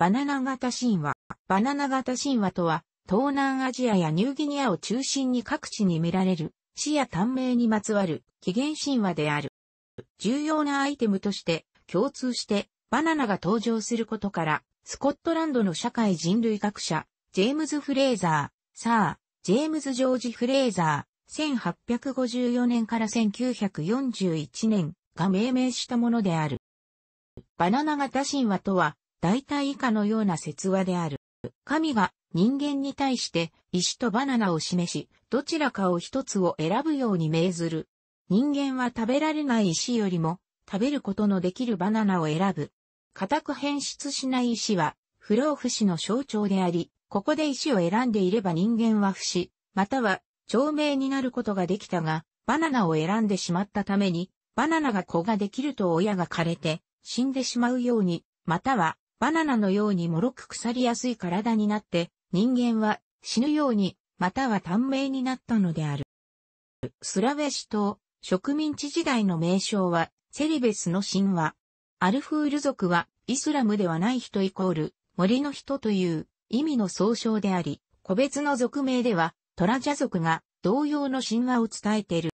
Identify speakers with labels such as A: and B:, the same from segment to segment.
A: バナナ型神話。バナナ型神話とは、東南アジアやニューギニアを中心に各地に見られる、死や短命にまつわる、起源神話である。重要なアイテムとして、共通して、バナナが登場することから、スコットランドの社会人類学者、ジェームズ・フレーザー、サー、ジェームズ・ジョージ・フレーザー、1854年から1941年が命名したものである。バナナ型神話とは、大体以下のような説話である。神が人間に対して石とバナナを示し、どちらかを一つを選ぶように命ずる。人間は食べられない石よりも食べることのできるバナナを選ぶ。固く変質しない石は不老不死の象徴であり、ここで石を選んでいれば人間は不死、または長命になることができたが、バナナを選んでしまったために、バナナが子ができると親が枯れて死んでしまうように、またはバナナのように脆く腐りやすい体になって、人間は死ぬように、または短命になったのである。スラウェシ島、植民地時代の名称は、セリベスの神話。アルフール族は、イスラムではない人イコール、森の人という意味の総称であり、個別の族名では、トラジャ族が同様の神話を伝えている。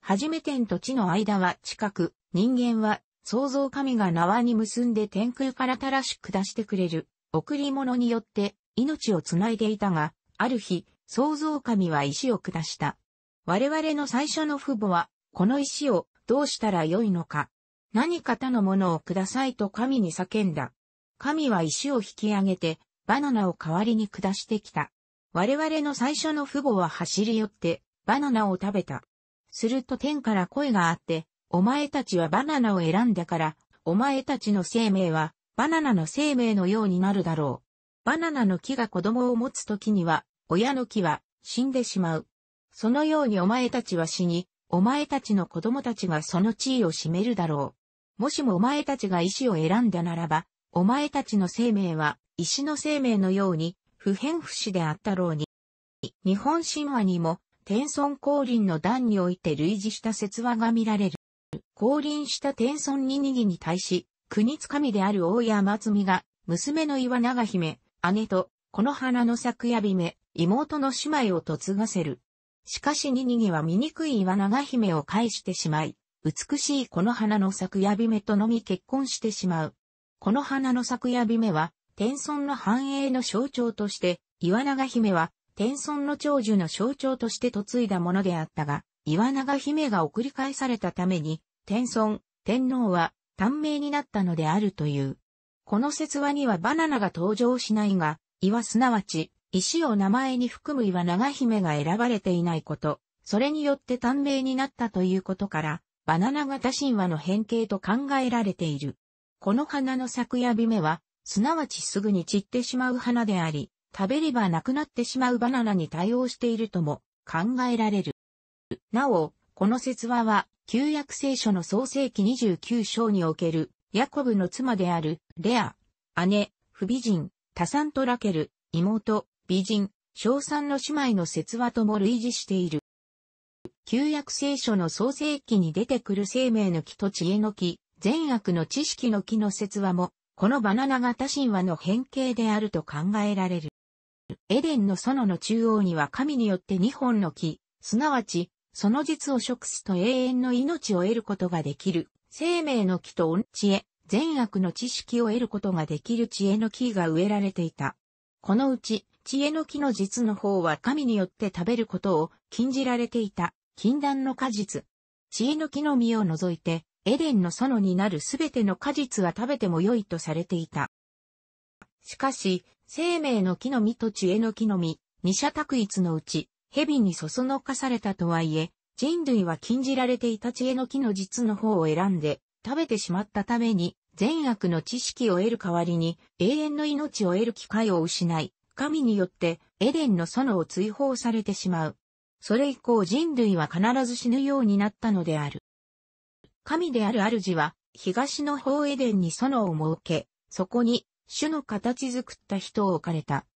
A: 初めて天と地の間は近く、人間は創造神が縄に結んで天空から正しく下してくれる、贈り物によって命をつないでいたが、ある日、創造神は石を下した。我々の最初の父母は、この石をどうしたらよいのか。何か他のものをくださいと神に叫んだ。神は石を引き上げて、バナナを代わりに下してきた。我々の最初の父母は走り寄って、バナナを食べた。すると天から声があって、お前たちはバナナを選んだから、お前たちの生命は、バナナの生命のようになるだろう。バナナの木が子供を持つ時には、親の木は死んでしまう。そのようにお前たちは死に、お前たちの子供たちがその地位を占めるだろう。もしもお前たちが石を選んだならば、お前たちの生命は石の生命のように不変不死であったろうに。日本神話にも天孫降臨の段において類似した説話が見られる。降臨した天孫ニニギに対し、国つかみである大山積が、娘の岩長姫、姉と、この花の咲やびめ、妹の姉妹を嫁がせる。しかしニニギは醜い岩長姫を返してしまい、美しいこの花の咲やびめとのみ結婚してしまう。この花の咲やびめは、天孫の繁栄の象徴として、岩長姫は、天孫の長寿の象徴として嫁いだものであったが、岩長姫が送り返されたために、天孫、天皇は、短命になったのであるという。この説話にはバナナが登場しないが、岩すなわち、石を名前に含む岩長姫が選ばれていないこと、それによって短命になったということから、バナナ型神話の変形と考えられている。この花の咲くやびめは、すなわちすぐに散ってしまう花であり、食べればなくなってしまうバナナに対応しているとも考えられる。なお、この説話は、旧約聖書の創世記29章における、ヤコブの妻である、レア、姉、不美人、多産とラケル、妹、美人、小産の姉妹の説話とも類似している。旧約聖書の創世記に出てくる生命の木と知恵の木、善悪の知識の木の説話も、このバナナ型神話の変形であると考えられる。エデンの園の中央には神によって2本の木、すなわちその実を食すと永遠の命を得ることができる。生命の木と恩知恵、善悪の知識を得ることができる知恵の木が植えられていた。このうち、知恵の木の実の方は神によって食べることを禁じられていた、禁断の果実。知恵の木の実を除いて、エデンの園になるすべての果実は食べても良いとされていた。しかし、生命の木の実と知恵の木の実、二者択一のうち、蛇にそそのかされたとはいえ、人類は禁じられていた知恵の木の実の方を選んで、食べてしまったために、善悪の知識を得る代わりに、永遠の命を得る機会を失い、神によってエデンの園を追放されてしまう。それ以降人類は必ず死ぬようになったのである。神である主は、東の方エデンに園を設け、そこに、種の形作った人を置かれた。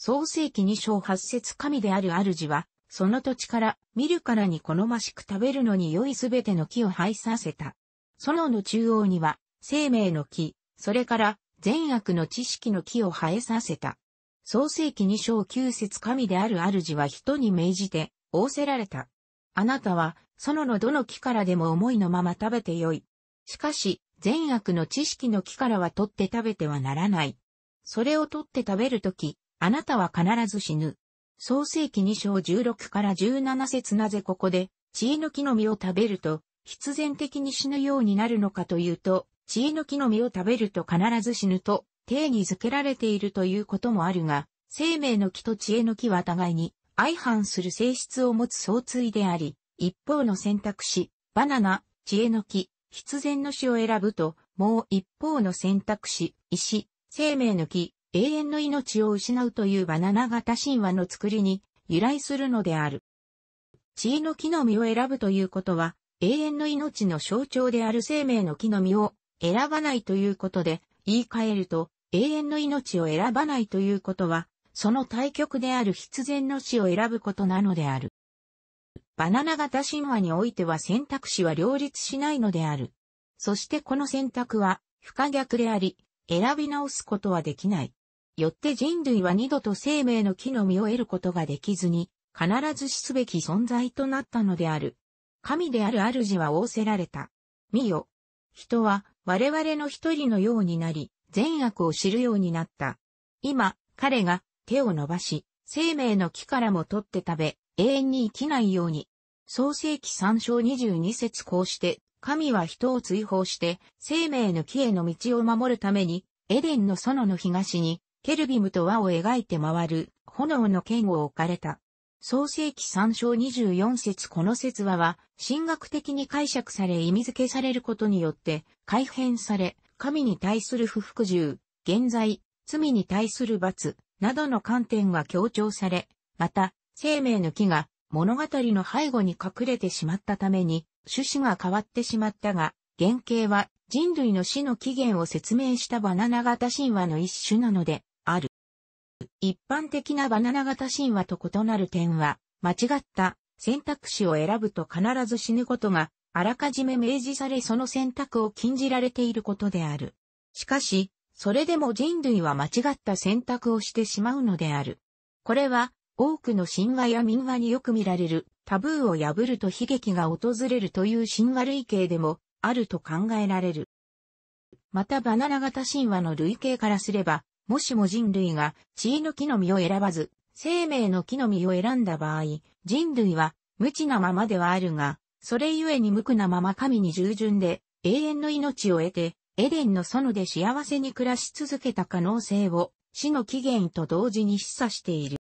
A: 創世記二章八節神である主は、その土地から見るからに好ましく食べるのに良いすべての木を廃させた。園の中央には、生命の木、それから善悪の知識の木を生えさせた。創世記二章九節神である主は人に命じて、仰せられた。あなたは、園のどの木からでも思いのまま食べてよい。しかし、善悪の知識の木からは取って食べてはならない。それを取って食べるとき、あなたは必ず死ぬ。創世記2章16から17節なぜここで、知恵の木の実を食べると、必然的に死ぬようになるのかというと、知恵の木の実を食べると必ず死ぬと、定義づけられているということもあるが、生命の木と知恵の木は互いに相反する性質を持つ相対であり、一方の選択肢、バナナ、知恵の木、必然の死を選ぶと、もう一方の選択肢、石、生命の木、永遠の命を失うというバナナ型神話の作りに由来するのである。知恵の木の実を選ぶということは、永遠の命の象徴である生命の木の実を選ばないということで、言い換えると、永遠の命を選ばないということは、その対極である必然の死を選ぶことなのである。バナナ型神話においては選択肢は両立しないのである。そしてこの選択は不可逆であり、選び直すことはできない。よって人類は二度と生命の木の実を得ることができずに、必ず死すべき存在となったのである。神である主は仰せられた。見よ。人は我々の一人のようになり、善悪を知るようになった。今、彼が手を伸ばし、生命の木からも取って食べ、永遠に生きないように。創世記三章二十二節こうして、神は人を追放して、生命の木への道を守るために、エデンの園の東に、ケルビムと輪を描いて回る炎の剣を置かれた。創世紀3章24節この説話は、神学的に解釈され意味付けされることによって、改変され、神に対する不服従、現在、罪に対する罰、などの観点が強調され、また、生命の木が物語の背後に隠れてしまったために、趣旨が変わってしまったが、原型は人類の死の起源を説明したバナナ型神話の一種なので、一般的なバナナ型神話と異なる点は、間違った選択肢を選ぶと必ず死ぬことがあらかじめ明示されその選択を禁じられていることである。しかし、それでも人類は間違った選択をしてしまうのである。これは、多くの神話や民話によく見られる、タブーを破ると悲劇が訪れるという神話類型でも、あると考えられる。またバナナ型神話の類型からすれば、もしも人類が知恵の木の実を選ばず、生命の木の実を選んだ場合、人類は無知なままではあるが、それゆえに無垢なまま神に従順で永遠の命を得て、エデンの園で幸せに暮らし続けた可能性を死の起源と同時に示唆している。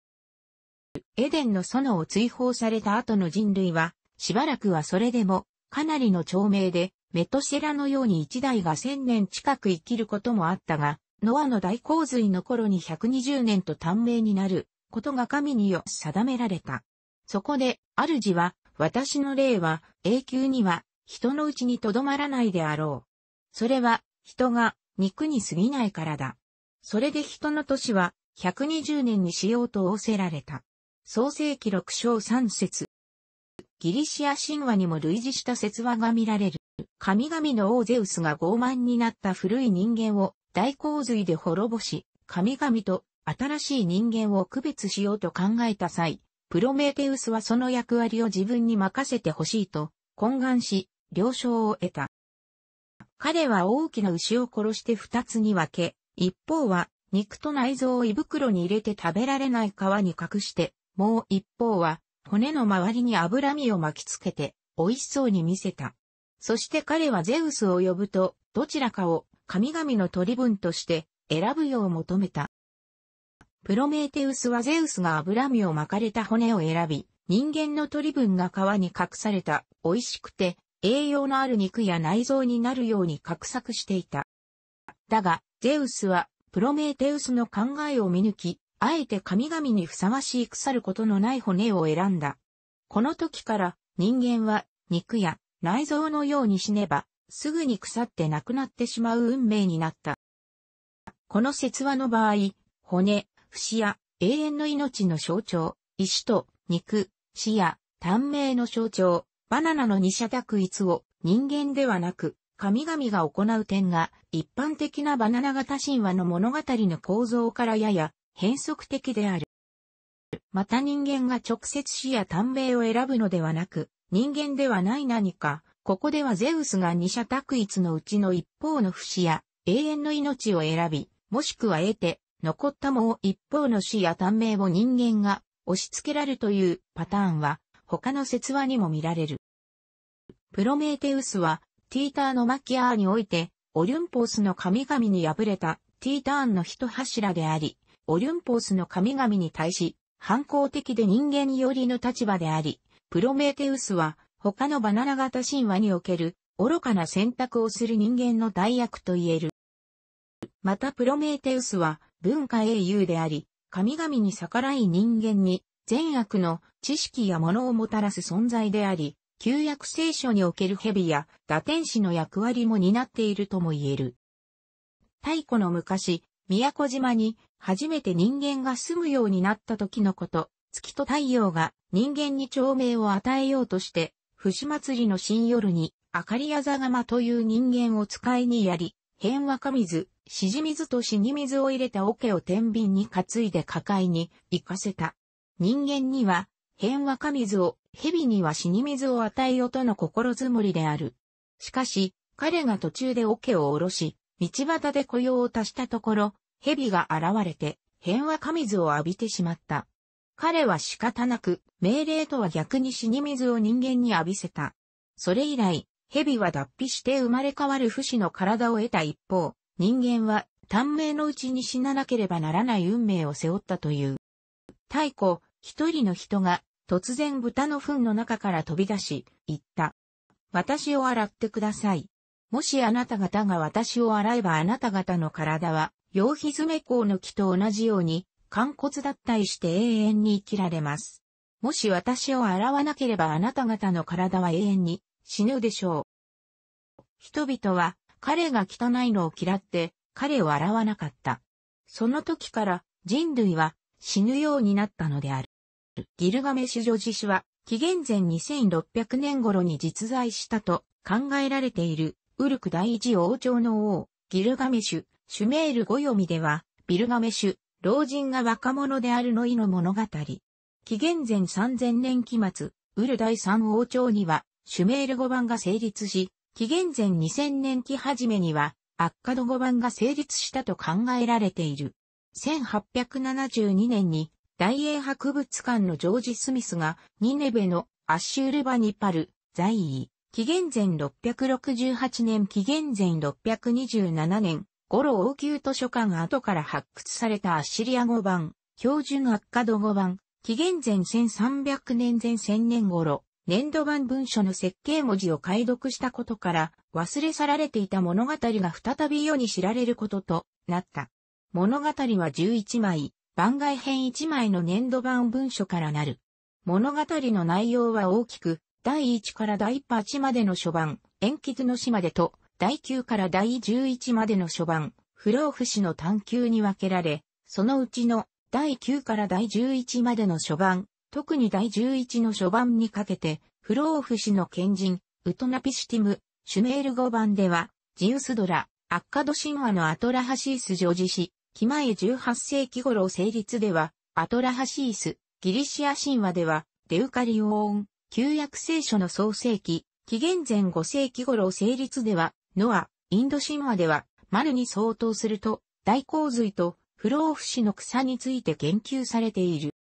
A: エデンの園を追放された後の人類は、しばらくはそれでも、かなりの長命で、メトシェラのように一代が千年近く生きることもあったが、ノアの大洪水の頃に120年と短命になることが神によ定められた。そこで、主は、私の霊は永久には人のうちにとどまらないであろう。それは人が肉に過ぎないからだ。それで人の年は120年にしようと仰せられた。創世記録章3節ギリシア神話にも類似した説話が見られる。神々の王ゼウスが傲慢になった古い人間を大洪水で滅ぼし、神々と新しい人間を区別しようと考えた際、プロメテウスはその役割を自分に任せてほしいと懇願し、了承を得た。彼は大きな牛を殺して二つに分け、一方は肉と内臓を胃袋に入れて食べられない皮に隠して、もう一方は骨の周りに脂身を巻きつけて美味しそうに見せた。そして彼はゼウスを呼ぶと、どちらかを神々の取り分として選ぶよう求めた。プロメーテウスはゼウスが脂身を巻かれた骨を選び、人間の取り分が皮に隠された美味しくて栄養のある肉や内臓になるように画策していた。だが、ゼウスはプロメーテウスの考えを見抜き、あえて神々にふさわしい腐ることのない骨を選んだ。この時から人間は肉や内臓のように死ねばすぐに腐って亡くなってしまう運命になった。この説話の場合、骨、節や永遠の命の象徴、石と肉、死や短命の象徴、バナナの二者択一を人間ではなく神々が行う点が一般的なバナナ型神話の物語の構造からやや変則的である。また人間が直接死や短命を選ぶのではなく人間ではない何かここではゼウスが二者択一のうちの一方の不死や永遠の命を選び、もしくは得て、残ったもう一方の死や短命を人間が押し付けられるというパターンは他の説話にも見られる。プロメーテウスはティーターのマキアーにおいてオリュンポースの神々に敗れたティーターンの一柱であり、オリュンポースの神々に対し反抗的で人間寄りの立場であり、プロメーテウスは他のバナナ型神話における愚かな選択をする人間の代役と言える。またプロメーテウスは文化英雄であり、神々に逆らい人間に善悪の知識やものをもたらす存在であり、旧約聖書における蛇や打天使の役割も担っているとも言える。太古の昔、宮古島に初めて人間が住むようになった時のこと、月と太陽が人間に長命を与えようとして節祭りの新夜に、明かりやざがまという人間を使いにやり、変和か水、しじ水と死に水を入れた桶を天秤に担いで抱えに行かせた。人間には、変和か水を、蛇には死に水を与えよとの心づもりである。しかし、彼が途中で桶を下ろし、道端で雇用を足したところ、蛇が現れて、変和か水を浴びてしまった。彼は仕方なく、命令とは逆に死に水を人間に浴びせた。それ以来、蛇は脱皮して生まれ変わる不死の体を得た一方、人間は短命のうちに死ななければならない運命を背負ったという。太古、一人の人が突然豚の糞の中から飛び出し、言った。私を洗ってください。もしあなた方が私を洗えばあなた方の体は、羊蹄め甲の木と同じように肝骨脱退して永遠に生きられます。もし私を洗わなければあなた方の体は永遠に死ぬでしょう。人々は彼が汚いのを嫌って彼を洗わなかった。その時から人類は死ぬようになったのである。ギルガメシュ女子史は紀元前2600年頃に実在したと考えられているウルク第一王朝の王ギルガメシュ、シュメール語読みではビルガメシュ老人が若者であるの意の物語。紀元前3000年期末、ウル第三王朝には、シュメール語版が成立し、紀元前2000年期初めには、アッカド語版が成立したと考えられている。1872年に、大英博物館のジョージ・スミスが、ニネベのアッシュルバニパル、在位、紀元前668年、紀元前627年、ゴロ王宮図書館後から発掘されたアッシリア語版、標準アッカド語版、紀元前1300年前1000年頃、年度版文書の設計文字を解読したことから、忘れ去られていた物語が再び世に知られることとなった。物語は11枚、番外編1枚の年度版文書からなる。物語の内容は大きく、第1から第8までの書版、延吉の島でと、第9から第11までの初版、不老不死の探求に分けられ、そのうちの第9から第11までの初版、特に第11の初版にかけて、不老不死の賢人、ウトナピシティム、シュメール語版では、ジウスドラ、アッカド神話のアトラハシース常時史、キマエ18世紀頃成立では、アトラハシース、ギリシア神話では、デウカリオーン、旧約聖書の創世紀、紀元前5世紀頃成立では、ノア、インド神話では、丸に相当すると、大洪水と不老不死の草について言及されている。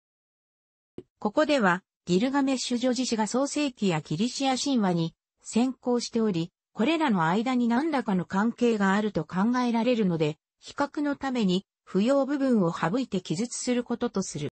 A: ここでは、ギルガメッシュ女子史が創世記やギリシア神話に先行しており、これらの間に何らかの関係があると考えられるので、比較のために不要部分を省いて記述することとする。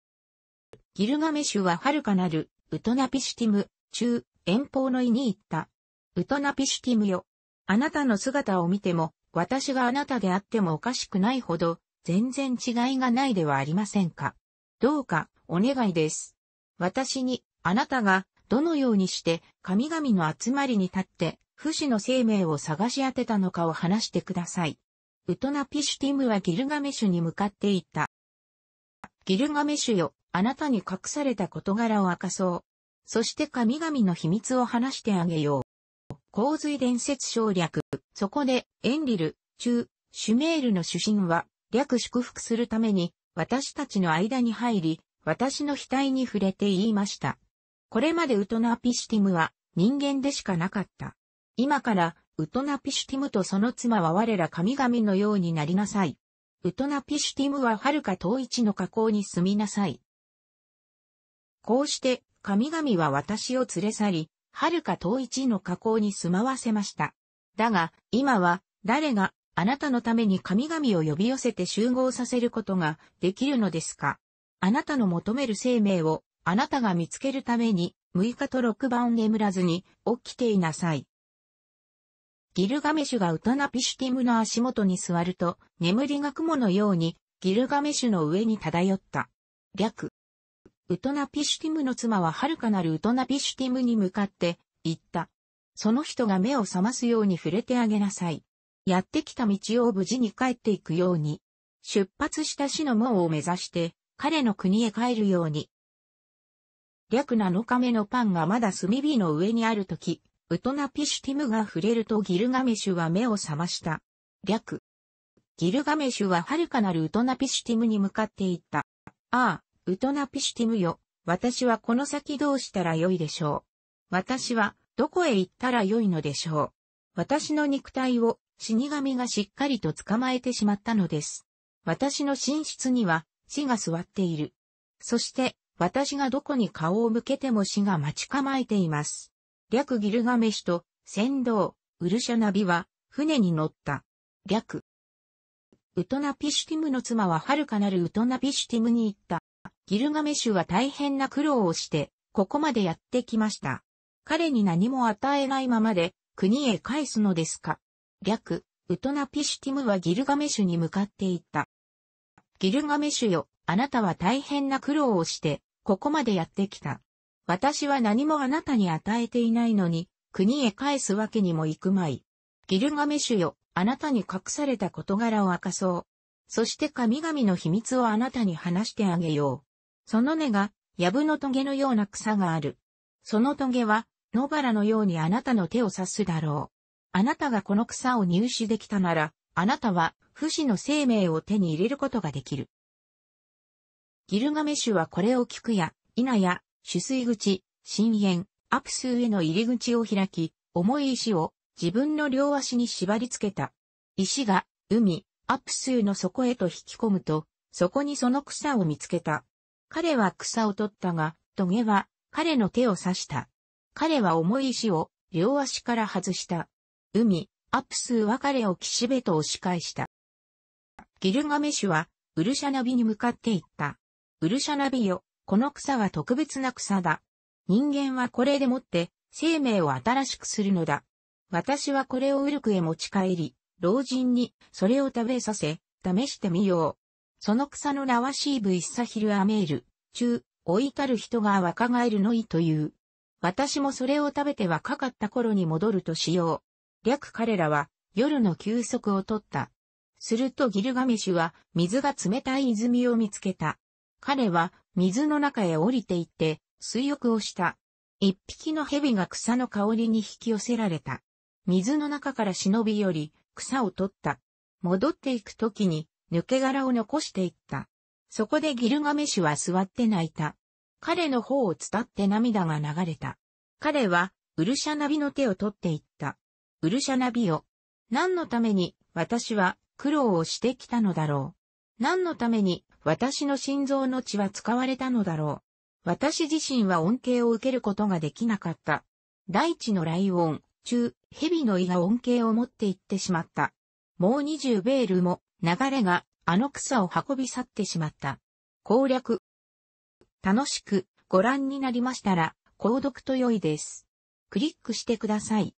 A: ギルガメッシュは遥かなる、ウトナピシティム、中、遠方の意に行った。ウトナピシティムよ、あなたの姿を見ても、私があなたであってもおかしくないほど、全然違いがないではありませんか。どうか、お願いです。私に、あなたが、どのようにして、神々の集まりに立って、不死の生命を探し当てたのかを話してください。ウトナピシュティムはギルガメシュに向かっていった。ギルガメシュよ、あなたに隠された事柄を明かそう。そして神々の秘密を話してあげよう。洪水伝説省略。そこで、エンリル、中、シュメールの主神は、略祝福するために、私たちの間に入り、私の額に触れて言いました。これまでウトナピシティムは人間でしかなかった。今からウトナピシティムとその妻は我ら神々のようになりなさい。ウトナピシティムは遥か遠地の河口に住みなさい。こうして神々は私を連れ去り、遥か遠一の加工に住まわせました。だが、今は、誰が、あなたのために神々を呼び寄せて集合させることができるのですかあなたの求める生命を、あなたが見つけるために、6日と6番眠らずに、起きていなさい。ギルガメシュがウタナピシュティムの足元に座ると、眠りが雲のように、ギルガメシュの上に漂った。略、ウトナピシュティムの妻は遥かなるウトナピシュティムに向かって、言った。その人が目を覚ますように触れてあげなさい。やってきた道を無事に帰っていくように。出発した死の門を目指して、彼の国へ帰るように。略7日目のパンがまだ炭火の上にあるとき、ウトナピシュティムが触れるとギルガメシュは目を覚ました。略。ギルガメシュは遥かなるウトナピシュティムに向かっていった。ああ、ウトナピシティムよ。私はこの先どうしたらよいでしょう。私はどこへ行ったらよいのでしょう。私の肉体を死神がしっかりと捕まえてしまったのです。私の寝室には死が座っている。そして私がどこに顔を向けても死が待ち構えています。略ギルガメシと船頭、ウルシャナビは船に乗った。略。ウトナピシュティムの妻は遥かなるウトナピシュティムに行った。ギルガメシュは大変な苦労をして、ここまでやってきました。彼に何も与えないままで、国へ返すのですか。略、ウトナピシュティムはギルガメシュに向かっていった。ギルガメシュよ、あなたは大変な苦労をして、ここまでやってきた。私は何もあなたに与えていないのに、国へ返すわけにもいくまい。ギルガメシュよ、あなたに隠された事柄を明かそう。そして神々の秘密をあなたに話してあげよう。その根が、藪の棘のような草がある。その棘は、野原のようにあなたの手を刺すだろう。あなたがこの草を入手できたなら、あなたは、不死の生命を手に入れることができる。ギルガメシュはこれを聞くや、稲や、取水口、深淵、アプスへの入り口を開き、重い石を自分の両足に縛り付けた。石が、海、アプスの底へと引き込むと、そこにその草を見つけた。彼は草を取ったが、トゲは彼の手を刺した。彼は重い石を両足から外した。海、アプスは彼を岸辺と押し返した。ギルガメシュはウルシャナビに向かって行った。ウルシャナビよ、この草は特別な草だ。人間はこれでもって生命を新しくするのだ。私はこれをウルクへ持ち帰り、老人にそれを食べさせ、試してみよう。その草の名はシーブイッサヒルアメール、中、老いたる人が若返るのいという。私もそれを食べて若かった頃に戻るとしよう。略彼らは夜の休息をとった。するとギルガメシュは水が冷たい泉を見つけた。彼は水の中へ降りていって水浴をした。一匹の蛇が草の香りに引き寄せられた。水の中から忍び寄り草を取った。戻っていく時に抜け殻を残していった。そこでギルガメシュは座って泣いた。彼の方を伝って涙が流れた。彼は、ウルシャナビの手を取っていった。ウルシャナビよ。何のために、私は、苦労をしてきたのだろう。何のために、私の心臓の血は使われたのだろう。私自身は恩恵を受けることができなかった。大地のライオン、中、蛇の胃が恩恵を持っていってしまった。もう二十ベールも、流れがあの草を運び去ってしまった。攻略。楽しくご覧になりましたら、購読と良いです。クリックしてください。